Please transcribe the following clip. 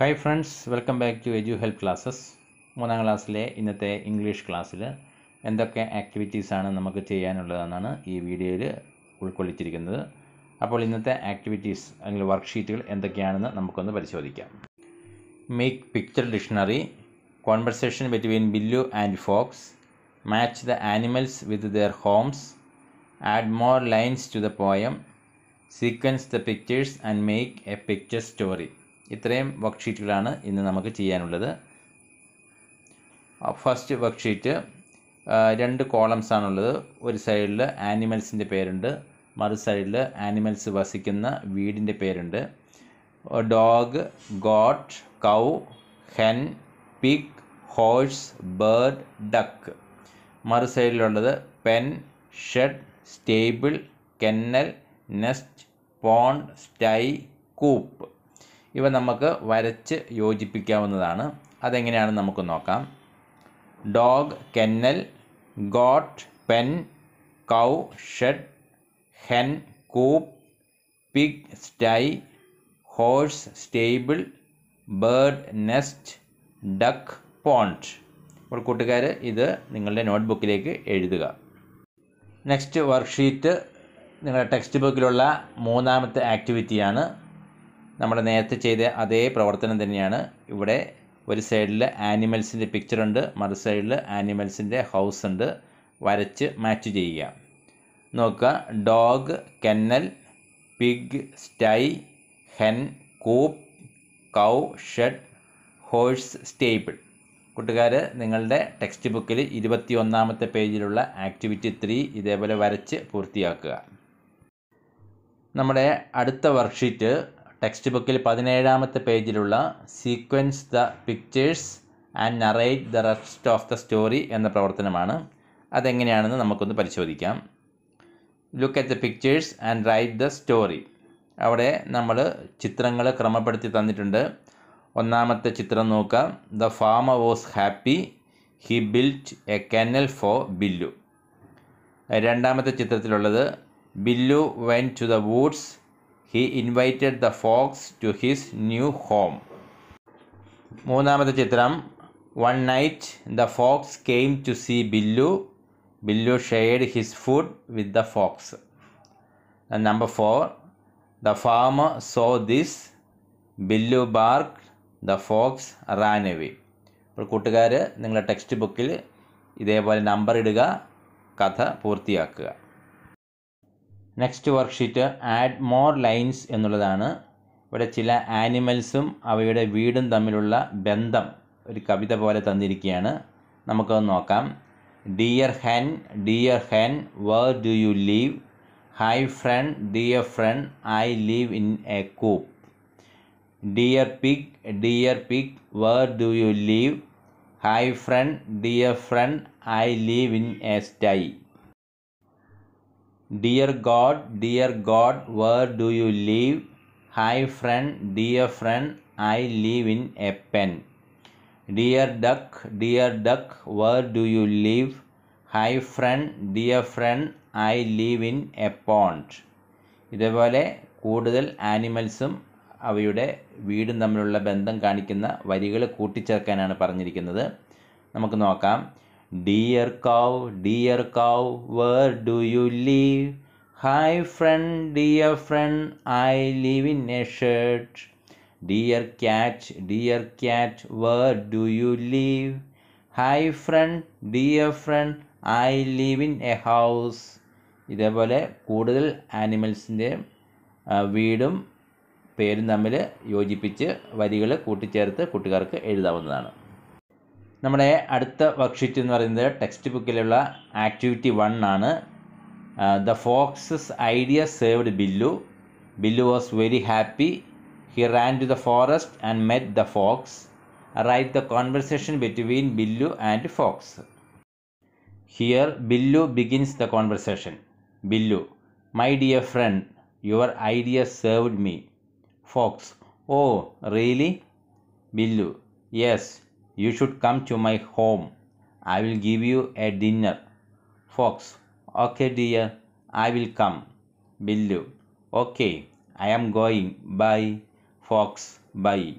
Hi friends welcome back to edu help classes മൂന്നാം ക്ലാസ്സിലെ ഇന്നത്തെ ഇംഗ്ലീഷ് ക്ലാസ്സിൽ എന്തൊക്കെ ആക്ടിവിറ്റീസാണ് നമുക്ക് ചെയ്യാനുള്ളതെന്നാണ് ഈ വീഡിയോയിൽ ഉൾക്കൊള്ളിച്ചിരിക്കുന്നത് അപ്പോൾ ഇന്നത്തെ ആക്ടിവിറ്റീസ് അല്ലെങ്കിൽ വർക്ക്ഷീറ്റുകൾ എന്തൊക്കെയാണെന്ന് നമുക്കൊന്ന് പരിശോധിക്കാം make picture dictionary conversation between Billu and fox match the animals with their homes add more lines to the poem sequence the pictures and make a picture story ഇത്രയും വർക്ക് ഷീറ്റുകളാണ് ഇന്ന് നമുക്ക് ചെയ്യാനുള്ളത് ഫസ്റ്റ് വർക്ക് ഷീറ്റ് രണ്ട് columns ആണുള്ളത് ഒരു സൈഡിൽ ആനിമൽസിൻ്റെ പേരുണ്ട് മറു സൈഡിൽ ആനിമൽസ് വസിക്കുന്ന വീടിൻ്റെ പേരുണ്ട് dog goat cow hen pig horse bird duck മറു സൈഡിലുള്ളത് pen shed stable kennel nest pond sty coop ഇവ നമുക്ക് വരച്ച് യോജിപ്പിക്കാവുന്നതാണ് അതെങ്ങനെയാണ് നമുക്ക് നോക്കാം dog kennel goat pen cow shed hen coop pig sty horse stable bird nest duck pond അപ്പോൾ കൂട്ടുകാർ ഇത് നിങ്ങളുടെ നോട്ട്ബുക്കിലേക്ക് എഴുതുക നെക്സ്റ്റ് വർക്ക്ഷീറ്റ് നിങ്ങളുടെ ടെക്സ്റ്റ് ബുക്കിലുള്ള മൂന്നാമത്തെ ആക്ടിവിറ്റിയാണ് നമ്മൾ നേരത്തെ ചെയ്ത അതേ പ്രവർത്തനം തന്നെയാണ് ഇവിടെ ഒരു സൈഡിൽ ആനിമൽസിൻ്റെ ഉണ്ട് മറു സൈഡിൽ ആനിമൽസിൻ്റെ ഹൗസ് ഉണ്ട് വരച്ച് മാച്ച് ചെയ്യുക നോക്കുക dog kennel pig sty hen coop cow shed horse stable കൂട്ടുകാർ നിങ്ങളുടെ ടെക്സ്റ്റ് ബുക്കിൽ ഇരുപത്തി ഒന്നാമത്തെ പേജിലുള്ള ആക്ടിവിറ്റി ത്രീ ഇതേപോലെ വരച്ച് പൂർത്തിയാക്കുക നമ്മുടെ അടുത്ത വർക്ക്ഷീറ്റ് ടെക്സ്റ്റ് ബുക്കിൽ പതിനേഴാമത്തെ പേജിലുള്ള sequence the pictures and narrate the rest of the story എന്ന പ്രവർത്തനമാണ് അതെങ്ങനെയാണെന്ന് നമുക്കൊന്ന് പരിശോധിക്കാം look at the pictures and write the story അവിടെ നമ്മൾ ചിത്രങ്ങൾ ക്രമപ്പെടുത്തി തന്നിട്ടുണ്ട് ഒന്നാമത്തെ ചിത്രം നോക്കാം the farmer was happy he built a kennel for Billu രണ്ടാമത്തെ ചിത്രത്തിലുള്ളത് Billu went to the woods he invited the fox to his new home മൂന്നാമത്തെ ചിത്രം one night the fox came to C bill Billu shared his food with the fox number four the farmer saw this Billu bark the fox ran away അപ്പോൾ കൂട്ടുകാർ നിങ്ങളുടെ text ബുക്കിൽ ഇതേപോലെ number ഇടുക കഥ പൂർത്തിയാക്കുക next worksheet add more lines എന്നുള്ളതാണ് ഇവിടെ ചില ആനിമൽസും അവയുടെ വീടും തമ്മിലുള്ള ബന്ധം ഒരു കവിത പോലെ തന്നിരിക്കുകയാണ് നമുക്കത് നോക്കാം dear hen dear hen where do you live hi friend dear friend I live in a coop dear pig dear pig where do you live hi friend dear friend I live in a sty dear goat dear goat where do you live hi friend dear friend I live in a pen dear duck dear duck where do you live hi friend dear friend I live in A pond ഇതേപോലെ കൂടുതൽ ആനിമൽസും അവയുടെ വീടും തമ്മിലുള്ള ബന്ധം കാണിക്കുന്ന വരികൾ കൂട്ടിച്ചേർക്കാനാണ് പറഞ്ഞിരിക്കുന്നത് നമുക്ക് നോക്കാം dear cow dear cow where do you live hi friend dear friend I live in a shed dear cat, dear cat where do you live hi friend dear friend I live in a house ഇതേപോലെ കൂടുതൽ ആനിമൽസിൻ്റെ വീടും പേരും തമ്മിൽ യോജിപ്പിച്ച് വരികൾ കൂട്ടിച്ചേർത്ത് കുട്ടികൾക്ക് എഴുതാവുന്നതാണ് നമ്മുടെ അടുത്ത വർക്ക്ഷീറ്റ് എന്ന് പറയുന്നത് ടെക്സ്റ്റ് ബുക്കിലുള്ള ആക്ടിവിറ്റി വൺ ആണ് the foxes idea saved Billu Billu was very happy he ran to the forest and met the fox write the conversation between Billu and fox here Billu begins the conversation Billu my dear friend your idea saved me fox oh really Billu yes You should come to my home. I will give you a dinner. Fox. Okay, dear. I will come. Billu. Okay. I am going. Bye. Fox. Bye.